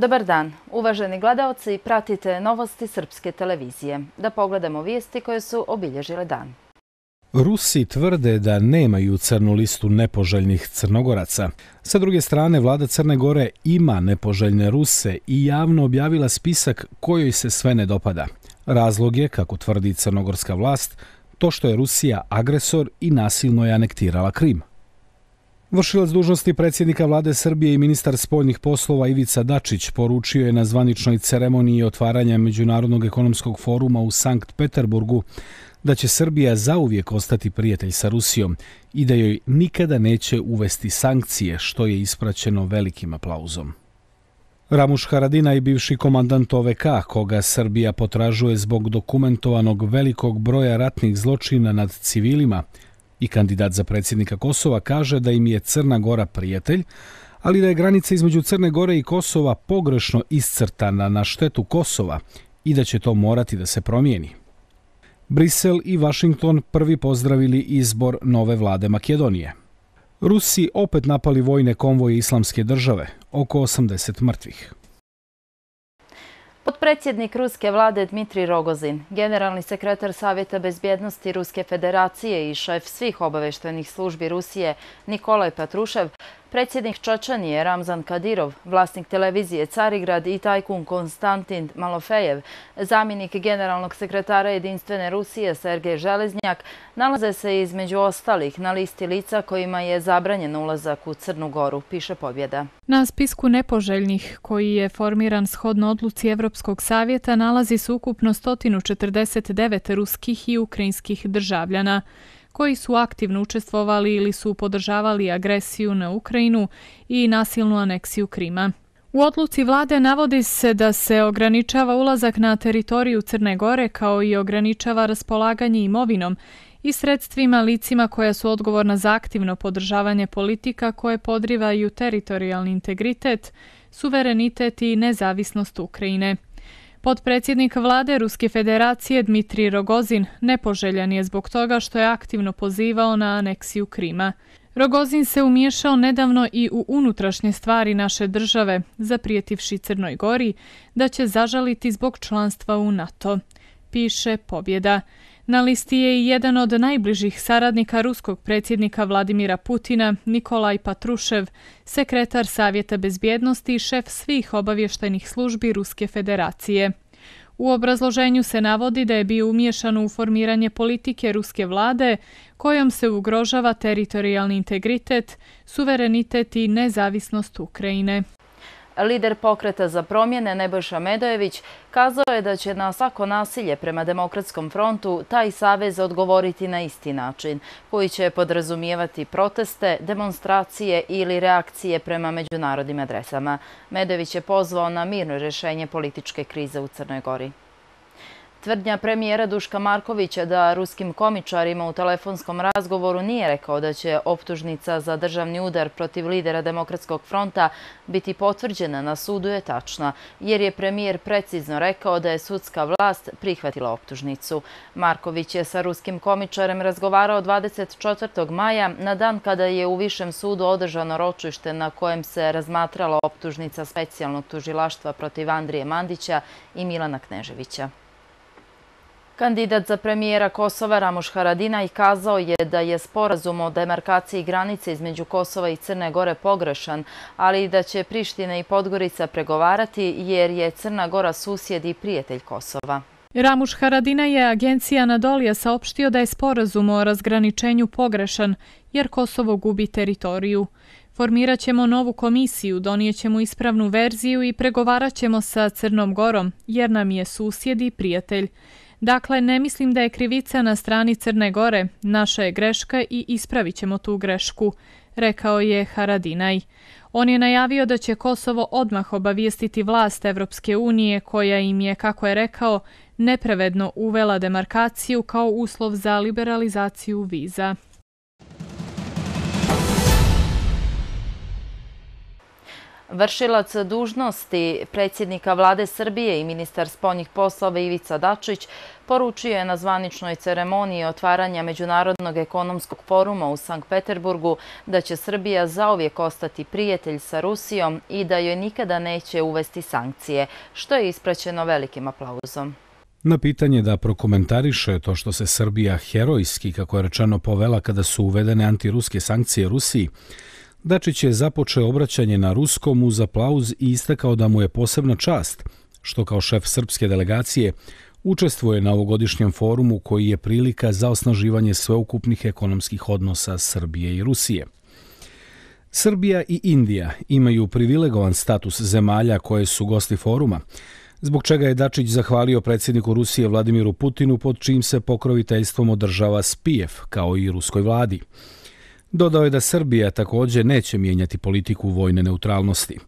Dobar dan, uvaženi gledalci, pratite novosti Srpske televizije. Da pogledamo vijesti koje su obilježile dan. Rusi tvrde da nemaju crnu listu nepoželjnih crnogoraca. Sa druge strane, vlada Crne Gore ima nepoželjne Ruse i javno objavila spisak kojoj se sve ne dopada. Razlog je, kako tvrdi crnogorska vlast, to što je Rusija agresor i nasilno je anektirala Krim. Vršilac dužnosti predsjednika vlade Srbije i ministar spoljnih poslova Ivica Dačić poručio je na zvaničnoj ceremoniji otvaranja Međunarodnog ekonomskog foruma u Sankt Peterburgu da će Srbija zauvijek ostati prijatelj sa Rusijom i da joj nikada neće uvesti sankcije, što je ispraćeno velikim aplauzom. Ramuš Haradina i bivši komandant OVK, koga Srbija potražuje zbog dokumentovanog velikog broja ratnih zločina nad civilima, I kandidat za predsjednika Kosova kaže da im je Crna Gora prijatelj, ali da je granica između Crne Gore i Kosova pogrešno iscrtana na štetu Kosova i da će to morati da se promijeni. Brisel i Vašington prvi pozdravili izbor nove vlade Makedonije. Rusi opet napali vojne konvoje islamske države, oko 80 mrtvih. Podpredsjednik Ruske vlade Dmitri Rogozin, generalni sekretar Savjeta bezbjednosti Ruske federacije i šef svih obaveštenih službi Rusije Nikolaj Patrušev Predsjednik Čočan Ramzan Kadirov, vlasnik televizije Carigrad i tajkun Konstantin Malofejev, zamjenik generalnog sekretara Jedinstvene Rusije Sergej Železnjak, nalaze se između ostalih na listi lica kojima je zabranjen ulazak u Crnu Goru, piše pobjeda. Na spisku nepoželjnih koji je formiran shodno odluci Evropskog savjeta nalazi se ukupno 149 ruskih i ukrajinskih državljana koji su aktivno učestvovali ili su podržavali agresiju na Ukrajinu i nasilnu aneksiju Krima. U odluci vlade navodi se da se ograničava ulazak na teritoriju Crne Gore kao i ograničava raspolaganje imovinom i sredstvima licima koja su odgovorna za aktivno podržavanje politika koje podrivaju teritorijalni integritet, suverenitet i nezavisnost Ukrajine. Podpredsjednik vlade Ruske federacije Dmitri Rogozin nepoželjan je zbog toga što je aktivno pozivao na aneksiju Krima. Rogozin se umješao nedavno i u unutrašnje stvari naše države, zaprijetivši Crnoj Gori, da će zažaliti zbog članstva u NATO, piše pobjeda. Na listi je i jedan od najbližih saradnika ruskog predsjednika Vladimira Putina, Nikolaj Patrušev, sekretar Savjeta bezbjednosti i šef svih obavještajnih službi Ruske federacije. U obrazloženju se navodi da je bio umješan u formiranje politike ruske vlade kojom se ugrožava teritorijalni integritet, suverenitet i nezavisnost Ukrajine. Lider pokreta za promjene Nebojša Medojević kazao je da će na svako nasilje prema Demokratskom frontu taj savez odgovoriti na isti način, koji će podrazumijevati proteste, demonstracije ili reakcije prema međunarodnim adresama. Medojević je pozvao na mirno rješenje političke krize u Crnoj Gori tvrdnja premijera Duška Markovića da ruskim komičarima u telefonskom razgovoru nije rekao da će optužnica za državni udar protiv lidera Demokratskog fronta biti potvrđena na sudu je tačna, jer je premijer precizno rekao da je sudska vlast prihvatila optužnicu. Marković je sa ruskim komičarem razgovarao 24. maja na dan kada je u Višem sudu održano ročište na kojem se razmatrala optužnica specijalnog tužilaštva protiv Andrije Mandića i Milana Kneževića. Kandidat za premijera Kosova Ramoš Haradina i kazao je da je sporazum o demarkaciji granice između Kosova i Crne Gore pogrešan, ali da će Priština i Podgorica pregovarati jer je Crna Gora susjed i prijatelj Kosova. Ramuš Haradina je agencija Nadolija saopštio da je sporazum o razgraničenju pogrešan jer Kosovo gubi teritoriju. Formirat ćemo novu komisiju, donijet ćemo ispravnu verziju i pregovarat ćemo sa Crnom Gorom jer nam je susjed i prijatelj. Dakle, ne mislim da je krivica na strani Crne Gore. Naša je greška i ispravit ćemo tu grešku, rekao je Haradinaj. On je najavio da će Kosovo odmah obavijestiti vlast Evropske unije koja im je, kako je rekao, nepravedno uvela demarkaciju kao uslov za liberalizaciju viza. Vršilac dužnosti predsjednika vlade Srbije i ministar spolnih poslova Ivica Dačić poručio je na zvaničnoj ceremoniji otvaranja Međunarodnog ekonomskog foruma u Sankt Peterburgu da će Srbija zaovijek ostati prijatelj sa Rusijom i da joj nikada neće uvesti sankcije, što je ispraćeno velikim aplauzom. Na pitanje da prokomentariše to što se Srbija herojski, kako je rečeno, povela kada su uvedene antiruske sankcije Rusiji, Dačić je započeo obraćanje na ruskom uz aplauz i istakao da mu je posebna čast, što kao šef srpske delegacije učestvuje na ovogodišnjem forumu koji je prilika za osnaživanje sveukupnih ekonomskih odnosa Srbije i Rusije. Srbija i Indija imaju privilegovan status zemalja koje su gosti foruma, zbog čega je Dačić zahvalio predsjedniku Rusije Vladimiru Putinu pod čim se pokroviteljstvom održava SPIEF, kao i ruskoj vladi. Dodao je da Srbija također neće mijenjati politiku vojne neutralnosti.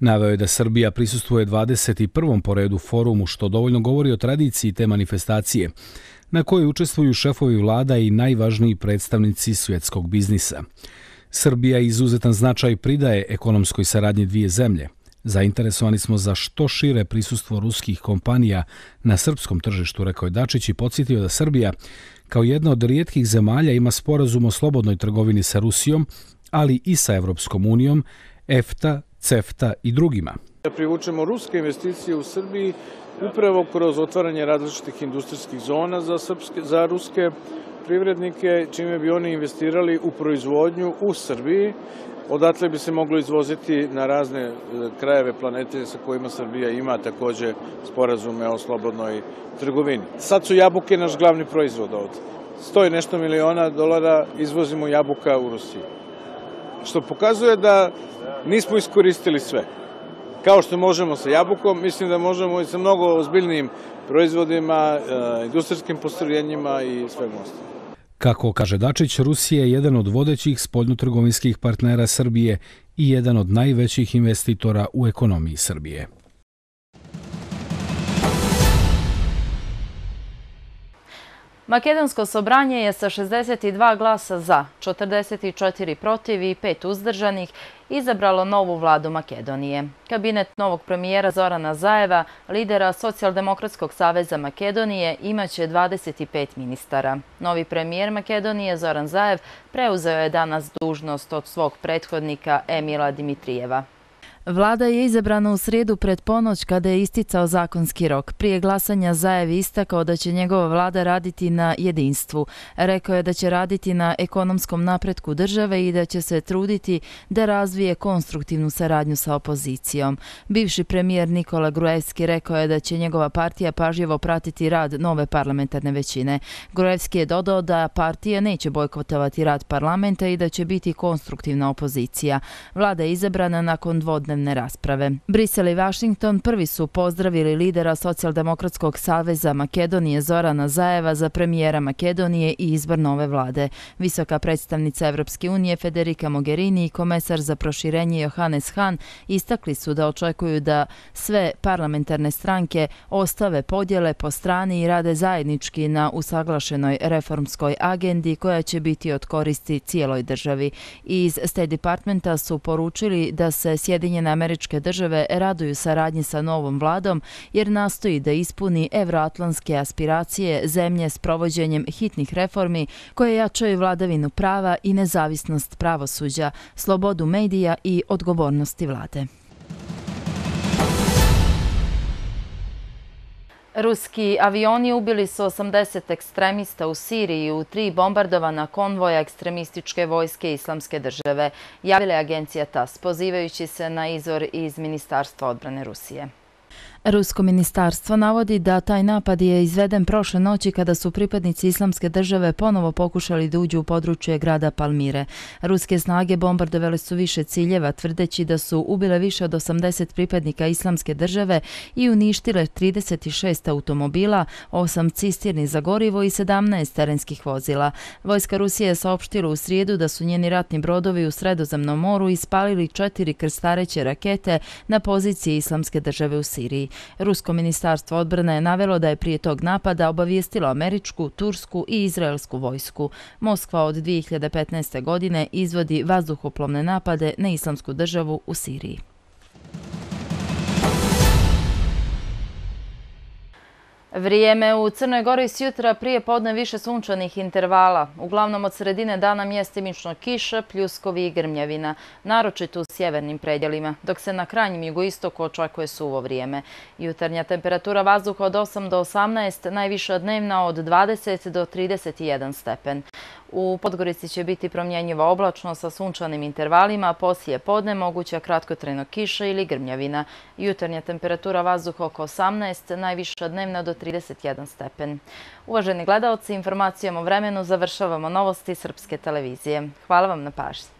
Naveo je da Srbija prisustuje 21. poredu forumu, što dovoljno govori o tradiciji te manifestacije, na kojoj učestvuju šefovi vlada i najvažniji predstavnici svjetskog biznisa. Srbija izuzetan značaj pridaje ekonomskoj saradnji dvije zemlje, Zainteresovani smo za što šire prisustvo ruskih kompanija na srpskom tržištu, rekao je Dačić i podsjetio da Srbija kao jedna od rijetkih zemalja ima sporazum o slobodnoj trgovini sa Rusijom, ali i sa Evropskom unijom, EFTA, CEFTA i drugima. Da privučemo ruske investicije u Srbiji upravo kroz otvaranje različitih industrijskih zona za, srpske, za ruske privrednike čime bi oni investirali u proizvodnju u Srbiji, odatle bi se moglo izvoziti na razne e, krajeve planete sa kojima Srbija ima takođe sporazume o slobodnoj trgovini. Sad su jabuke naš glavni proizvod ovde. Sto nešto miliona dolara izvozimo jabuka u Rusiji. Što pokazuje da nismo iskoristili sve. Kao što možemo sa jabukom, mislim da možemo i sa mnogo ozbiljnim proizvodima, e, industrijskim postavljenjima i svemu ostalim. Kako kaže Dačić, Rusija je jedan od vodećih spoljnotrgovinskih partnera Srbije i jedan od najvećih investitora u ekonomiji Srbije. Makedonsko sobranje je sa 62 glasa za, 44 protiv i 5 uzdržanih izabralo novu vladu Makedonije. Kabinet novog premijera Zorana Zajeva, lidera Socialdemokratskog saveza Makedonije, imaće 25 ministara. Novi premijer Makedonije Zoran Zajev preuzeo je danas dužnost od svog prethodnika Emila Dimitrijeva. Vlada je izabrana u sredu pred ponoć kada je isticao zakonski rok. Prije glasanja Zajev istakao da će njegova vlada raditi na jedinstvu. Rekao je da će raditi na ekonomskom napretku države i da će se truditi da razvije konstruktivnu saradnju sa opozicijom. Bivši premijer Nikola Grujevski rekao je da će njegova partija pažljivo pratiti rad nove parlamentarne većine. Grujevski je dodao da partija neće bojkotovati rad parlamenta i da će biti konstruktivna opozicija. Vlada je izabrana nakon dvodne svakodnevne rasprave. Brisel i Vašington prvi su pozdravili lidera Socialdemokratskog saveza Makedonije Zorana Zajeva za premijera Makedonije i izbor nove vlade. Visoka predstavnica Evropske unije Federica Mogherini i komesar za proširenje Johannes Hahn istakli su da očekuju da sve parlamentarne stranke ostave podjele po strani i rade zajednički na usaglašenoj reformskoj agendi koja će biti od koristi cijeloj državi. Iz State Departmenta su poručili da se Sjedinjene Sjedinjene američke države raduju saradnji sa novom vladom jer nastoji da ispuni evroatlanske aspiracije zemlje s provođenjem hitnih reformi koje jačaju vladavinu prava i nezavisnost pravosuđa, slobodu medija i odgovornosti vlade. Ruski avioni ubili su 80 ekstremista u Siriji u tri bombardovana konvoja ekstremističke vojske Islamske države, javile agencija TAS, pozivajući se na izvor iz Ministarstva odbrane Rusije. Rusko ministarstvo navodi da taj napad je izveden prošle noći kada su pripadnici islamske države ponovo pokušali da uđu u područje grada Palmire. Ruske snage bombardovele su više ciljeva, tvrdeći da su ubile više od 80 pripadnika islamske države i uništile 36 automobila, 8 cistirni za gorivo i 17 terenskih vozila. Vojska Rusije je saopštila u srijedu da su njeni ratni brodovi u Sredozemnom moru ispalili četiri krstareće rakete na poziciji islamske države u Siriji. Rusko ministarstvo odbrana je navjelo da je prije tog napada obavijestilo američku, tursku i izraelsku vojsku. Moskva od 2015. godine izvodi vazduhoplovne napade na islamsku državu u Siriji. Vrijeme u Crnoj Gori s jutra prije podne više sunčanih intervala. Uglavnom od sredine dana mjeste mično kiša, pljuskovi i grmljavina, naročito u sjevernim predjelima, dok se na krajnjem jugoistoku očekuje suvo vrijeme. Jutarnja temperatura vazduha od 8 do 18, najviša dnevna od 20 do 31 stepen. U Podgorici će biti promjenjivo oblačno sa sunčanim intervalima, poslije podne moguća kratkotreno kiša ili grmljavina. Jutarnja temperatura vazduha oko 18, najviša dnevna do 31 stepen. Uvaženi gledalci, informacijom o vremenu završavamo novosti Srpske televizije. Hvala vam na pažnje.